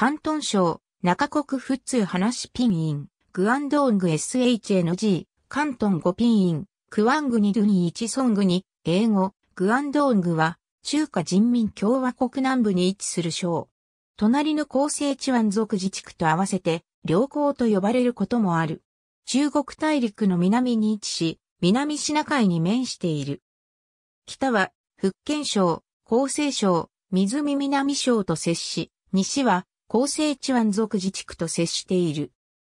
広東省、中国普通話ピンイン、グアンドング SHNG、広東語ピンイン、クワングニルニ一ソングに、英語、グアンドングは、中華人民共和国南部に位置する省。隣の厚生チワン族自治区と合わせて、良好と呼ばれることもある。中国大陸の南に位置し、南シナ海に面している。北は、福建省、厚生省、湖南省と接し、西は、厚生チワン族自治区と接している。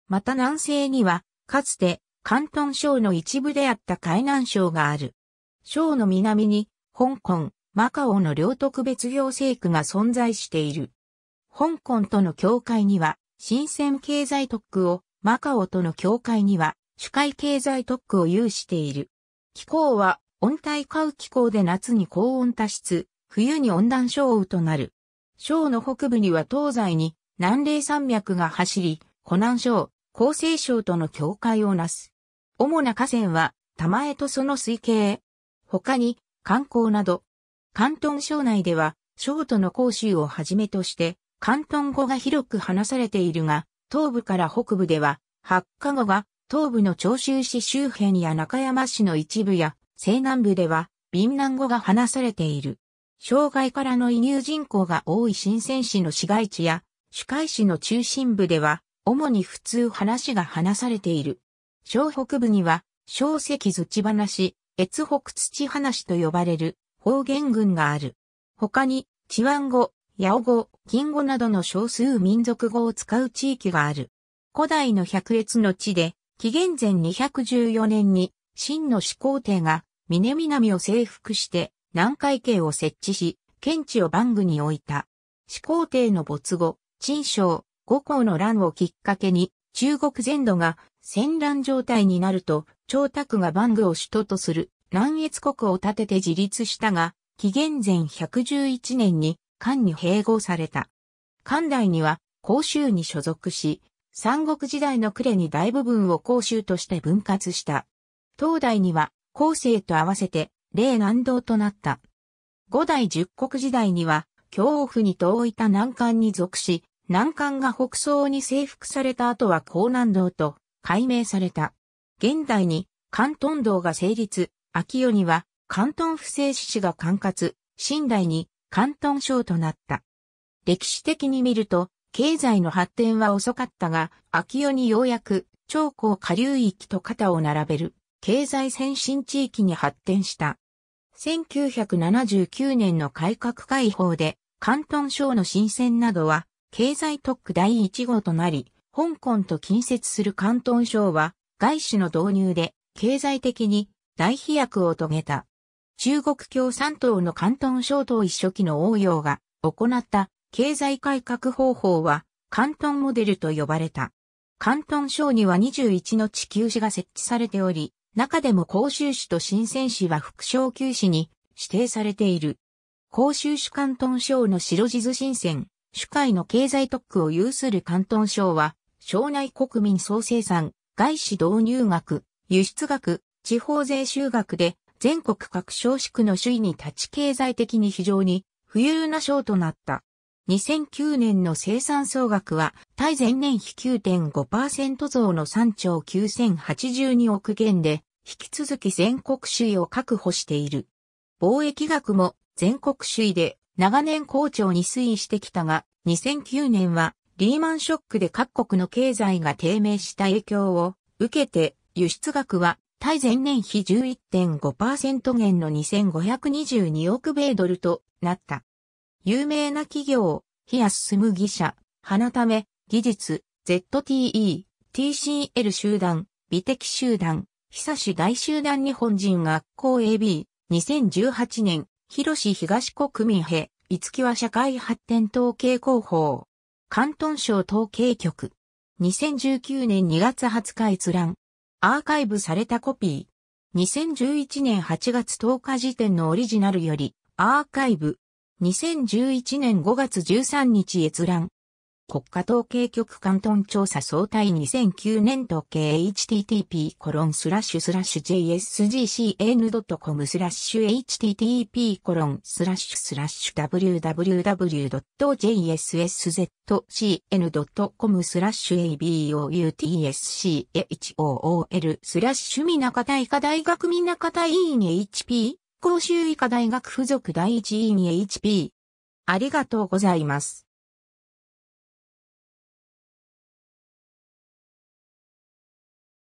また南西には、かつて、広東省の一部であった海南省がある。省の南に、香港、マカオの両特別行政区が存在している。香港との境界には、新鮮経済特区を、マカオとの境界には、主海経済特区を有している。気候は、温帯化雨気候で夏に高温多湿、冬に温暖小雨となる。省の北部には東西に南嶺山脈が走り、湖南省、厚生省との境界をなす。主な河川は、玉江とその水系。他に、観光など。関東省内では、省都の甲州をはじめとして、関東語が広く話されているが、東部から北部では、八カ語が、東部の長州市周辺や中山市の一部や、西南部では、ビ南語が話されている。障害からの移入人口が多い新鮮市の市街地や、主海市の中心部では、主に普通話が話されている。小北部には、小石土話、越北土話と呼ばれる方言群がある。他に、チワン語、ヤオ語、金語などの少数民族語を使う地域がある。古代の百越の地で、紀元前214年に、秦の始皇帝が、南南を征服して、南海系を設置し、県地を番具に置いた。始皇帝の没後、陳章、五皇の乱をきっかけに、中国全土が戦乱状態になると、長卓が番具を首都とする南越国を建てて自立したが、紀元前111年に漢に併合された。漢代には甲州に所属し、三国時代の暮れに大部分を甲州として分割した。東代には後世と合わせて霊南道となった。五代十国時代には、京王府に遠いた南関に属し、南関が北宋に征服された後は江南道と改名された。現代に関東道が成立、秋代には関東府政志士が管轄、新代に関東省となった。歴史的に見ると、経済の発展は遅かったが、秋代にようやく長江下流域と肩を並べる、経済先進地域に発展した。1979年の改革開放で、広東省の新鮮などは、経済特区第1号となり、香港と近接する広東省は、外資の導入で、経済的に大飛躍を遂げた。中国共産党の広東省党一初期の応用が行った経済改革方法は、広東モデルと呼ばれた。広東省には21の地球市が設置されており、中でも甲州市と新鮮市は副省級市に指定されている。甲州市関東省の白地図新鮮、主会の経済特区を有する関東省は、省内国民総生産、外資導入額、輸出額、地方税収額で、全国各省市区の首位に立ち経済的に非常に富裕な省となった。2009年の生産総額は対前年比9.5%増の3兆9082億元で、引き続き全国首位を確保している。貿易額も全国首位で長年好調に推移してきたが、2009年はリーマンショックで各国の経済が低迷した影響を受けて輸出額は対前年比11.5%減の2522億米ドルとなった。有名な企業、ヒアススムギ社、花ため、技術、ZTE、TCL 集団、美的集団、久し大集団日本人学校 AB、2018年、広市東国民兵、五木は社会発展統計広報、関東省統計局、2019年2月20日閲覧、アーカイブされたコピー、2011年8月10日時点のオリジナルより、アーカイブ、2011年5月13日閲覧、国家統計局関東調査総体2009年統計 http コロンスラッシュスラッシュ jsgcn.com スラッシュ http コロンスラッシュスラッシュ w w w j s s z c n c o m スラッシュ a b o u t s c h o l スラッシュみなかた医科大学みなかたい員 HP 公衆医科大学附属第一委 HP ありがとうございます。